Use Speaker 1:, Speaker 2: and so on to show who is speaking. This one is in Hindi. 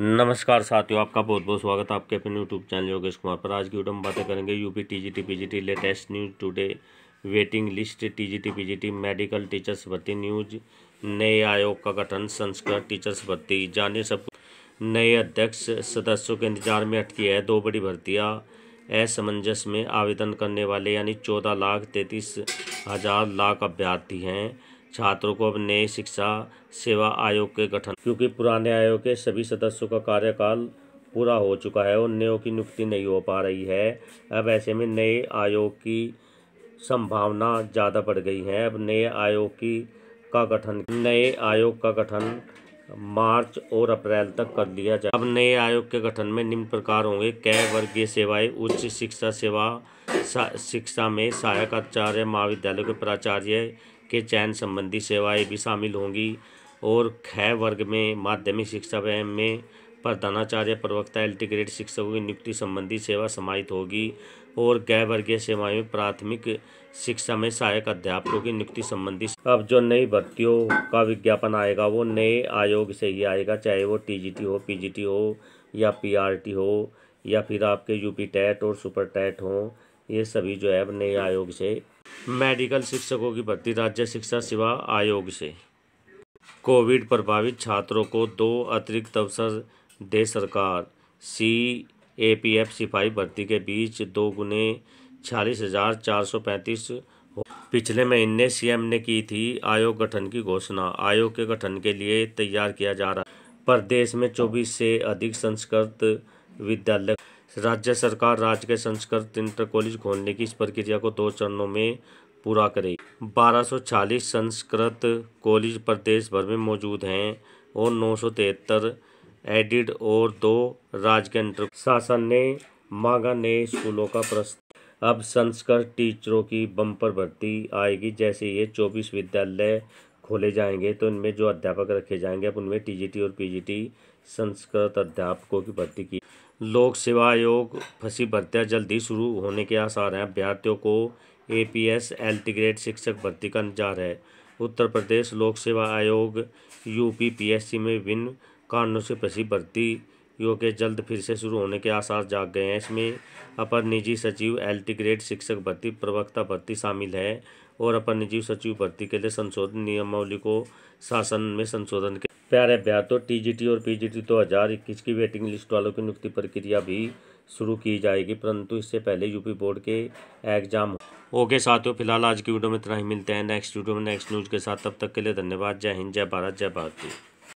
Speaker 1: नमस्कार साथियों आपका बहुत बहुत स्वागत है आपके अपने यूट्यूब चैनल योगेश कुमार पर आज की वीडियो में बातें करेंगे UP TGT PGT latest news today waiting list TGT PGT medical teachers भर्ती न्यूज नए आयोग का गठन संस्कार टीचर्स भर्ती जाने सब नए अध्यक्ष सदस्यों के इंतजार में अटकी है दो बड़ी भर्तियाँ असमंजस में आवेदन करने वाले यानी चौदह लाख तैंतीस हज़ार लाख अभ्यर्थी हैं छात्रों को अब नए शिक्षा सेवा आयोग के गठन क्योंकि पुराने आयोग के सभी सदस्यों का कार्यकाल पूरा हो चुका है और नयों की नियुक्ति नहीं हो पा रही है अब ऐसे में नए आयोग की संभावना ज़्यादा बढ़ गई है अब नए आयोग की का गठन नए आयोग का गठन मार्च और अप्रैल तक कर दिया जाए अब नए आयोग के गठन में निम्न प्रकार होंगे कै वर्गीय सेवाएं उच्च शिक्षा सेवा शिक्षा में सहायक आचार्य महाविद्यालय के प्राचार्य के चयन संबंधी सेवाएं भी शामिल होंगी और ख वर्ग में माध्यमिक शिक्षा व्यय में प्रधानाचार्य प्रवक्ता एल्टीग्रेड शिक्षकों की नियुक्ति संबंधी सेवा समाहित होगी और गैर वर्गीय सेवाएं में प्राथमिक शिक्षा में सहायक अध्यापकों की नियुक्ति संबंधी अब जो नई भर्तियों का विज्ञापन आएगा वो नए आयोग से ही आएगा चाहे वो टीजीटी हो पीजीटी हो या पीआरटी हो या फिर आपके यूपी टैट और सुपर टैट हो ये सभी जो है नए आयोग से मेडिकल शिक्षकों की भर्ती राज्य शिक्षा सेवा आयोग से कोविड प्रभावित छात्रों को दो अतिरिक्त अवसर दे सरकार सी ए पी एफ सिपाही भर्ती के बीच दो गुने छियालीस हज़ार चार सौ पैंतीस पिछले महीने सीएम ने की थी आयोग गठन की घोषणा आयोग के गठन के लिए तैयार किया जा रहा प्रदेश में चौबीस से अधिक संस्कृत विद्यालय राज्य सरकार राज्य के संस्कृत इंटर कॉलेज खोलने की इस प्रक्रिया को दो चरणों में पूरा करेगी 1240 संस्कृत कॉलेज प्रदेश भर में मौजूद हैं और नौ एडिड और दो राज्य के इंटर शासन ने मांगा नए स्कूलों का प्रस्ताव अब संस्कृत टीचरों की बम्पर भर्ती आएगी जैसे ये चौबीस विद्यालय खोले जाएंगे तो इनमें जो अध्यापक रखे जाएंगे अब उनमें टीजीटी और पीजीटी संस्कृत अध्यापकों की भर्ती की लोक सेवा आयोग फंसी भर्तियाँ जल्द ही शुरू होने के आसार हैं अभ्यर्थियों को A P S L T grade शिक्षक भर्ती का इंतजार है उत्तर प्रदेश लोक सेवा आयोग U P P S C में विभिन्न कारणों से फंसी भर्तियों के जल्द फिर से शुरू होने के आसार जाग गए हैं इसमें अपर निजी सचिव एल टी ग्रेड शिक्षक भर्ती प्रवक्ता भर्ती शामिल है और अपर निजी सचिव भर्ती के लिए संशोधन नियमावली को शासन में संशोधन के प्यारे बिहार तो टीजीटी और पीजीटी तो हज़ार इक्कीस की वेटिंग लिस्ट वालों की नियुक्ति प्रक्रिया भी शुरू की जाएगी परंतु इससे पहले यूपी बोर्ड के एग्जाम ओके साथियों फिलहाल आज की वीडियो में इतना ही मिलते हैं नेक्स्ट वीडियो में नेक्स्ट न्यूज़ के साथ तब तक के लिए धन्यवाद जय हिंद जय भारत जय भारती